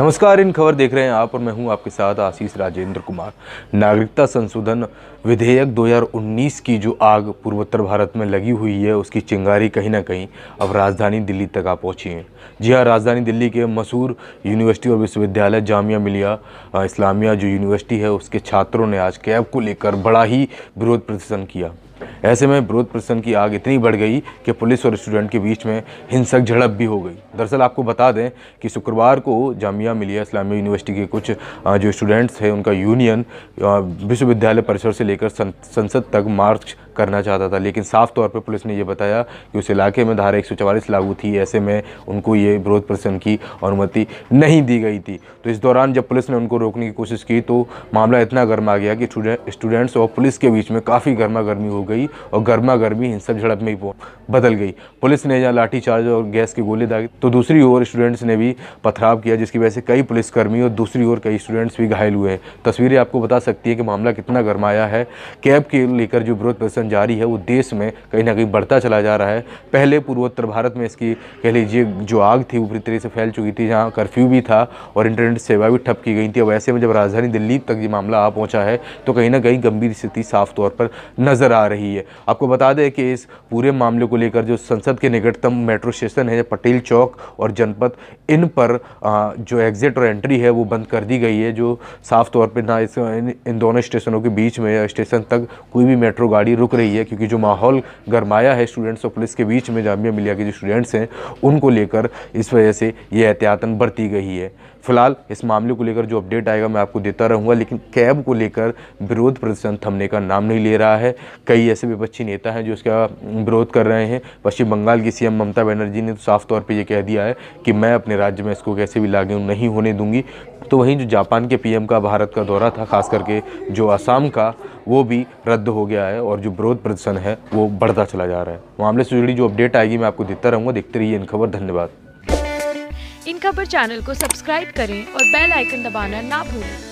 नमस्कार इन खबर देख रहे हैं आप और मैं हूं आपके साथ आशीष राजेंद्र कुमार नागरिकता संशोधन विधेयक 2019 की जो आग पूर्वोत्तर भारत में लगी हुई है उसकी चिंगारी कहीं ना कहीं अब राजधानी दिल्ली तक आ पहुंची है जी हाँ राजधानी दिल्ली के मशहूर यूनिवर्सिटी और विश्वविद्यालय जामिया मिलिया इस्लामिया जो यूनिवर्सिटी है उसके छात्रों ने आज कैब को लेकर बड़ा ही विरोध प्रदर्शन किया ऐसे में विरोध प्रदर्शन की आग इतनी बढ़ गई कि पुलिस और स्टूडेंट के बीच में हिंसक झड़प भी हो गई दरअसल आपको बता दें कि शुक्रवार को जामिया मिलिया इस्लामी यूनिवर्सिटी के कुछ जो स्टूडेंट्स हैं उनका यूनियन विश्वविद्यालय परिसर से लेकर संसद तक मार्च करना चाहता था लेकिन साफ तौर पर पुलिस ने यह बताया कि उस इलाके में धारा एक लागू थी ऐसे में उनको ये विरोध प्रदर्शन की अनुमति नहीं दी गई थी तो इस दौरान जब पुलिस ने उनको रोकने की कोशिश की तो मामला इतना गर्मा गया कि स्टूडेंट्स और पुलिस के बीच में काफ़ी गर्मा गर्मी हो गई और गर्मा गर्मी हिंसक झड़प में ही बदल गई पुलिस ने यहाँ लाठीचार्ज और गैस की गोली दागी तो दूसरी ओर स्टूडेंट्स ने भी पथराव किया जिसकी वजह से कई पुलिसकर्मी और दूसरी ओर कई स्टूडेंट्स भी घायल हुए हैं तस्वीरें आपको बता सकती है कि मामला कितना गर्माया है कैब के लेकर जो विरोध प्रदर्शन आंदोलन जारी है वो देश में कहीं ना कहीं बढ़ता चला जा रहा है पहले पूर्वोत्तर भारत में इसकी कह लीजिए जो आग थी वो पूरी तरीके से फैल चुकी थी जहाँ कर्फ्यू भी था और इंटरनेट सेवा भी ठप की गई थी अब ऐसे में जब राजधानी दिल्ली तक ये मामला आ पहुँचा है तो कहीं ना कहीं गंभीर स्थिति साफ तौर पर नज़र आ रही है आपको बता दें कि इस पूरे मामले को लेकर जो संसद के निकटतम मेट्रो स्टेशन है पटेल चौक और जनपद इन पर जो एग्ज़िट और एंट्री है वो बंद कर दी गई है जो साफ तौर पर ना इस इन दोनों स्टेशनों के बीच में स्टेशन तक कोई भी मेट्रो गाड़ी रुक रही है क्योंकि जो माहौल गरमाया है स्टूडेंट्स और पुलिस के बीच में जामिया मिलिया के जो स्टूडेंट्स हैं उनको लेकर इस वजह से ये एहतियातन बरती गई है फिलहाल इस मामले को लेकर जो अपडेट आएगा मैं आपको देता रहूँगा लेकिन कैब को लेकर विरोध प्रदर्शन थमने का नाम नहीं ले रहा है कई ऐसे विपक्षी नेता हैं जो इसका विरोध कर रहे हैं पश्चिम बंगाल की सीएम ममता बनर्जी ने तो साफ तौर पर यह कह दिया है कि मैं अपने राज्य में इसको कैसे भी लागू नहीं होने दूंगी तो वहीं जो जापान के पी का भारत का दौरा था खास करके जो आसाम का वो भी रद्द हो गया है और जो विरोध प्रदर्शन है वो बढ़ता चला जा रहा है मामले से जुड़ी जो अपडेट आएगी मैं आपको देता रहूंगा देखते रहिए इन खबर धन्यवाद इन खबर चैनल को सब्सक्राइब करें और बेल आइकन दबाना ना भूलें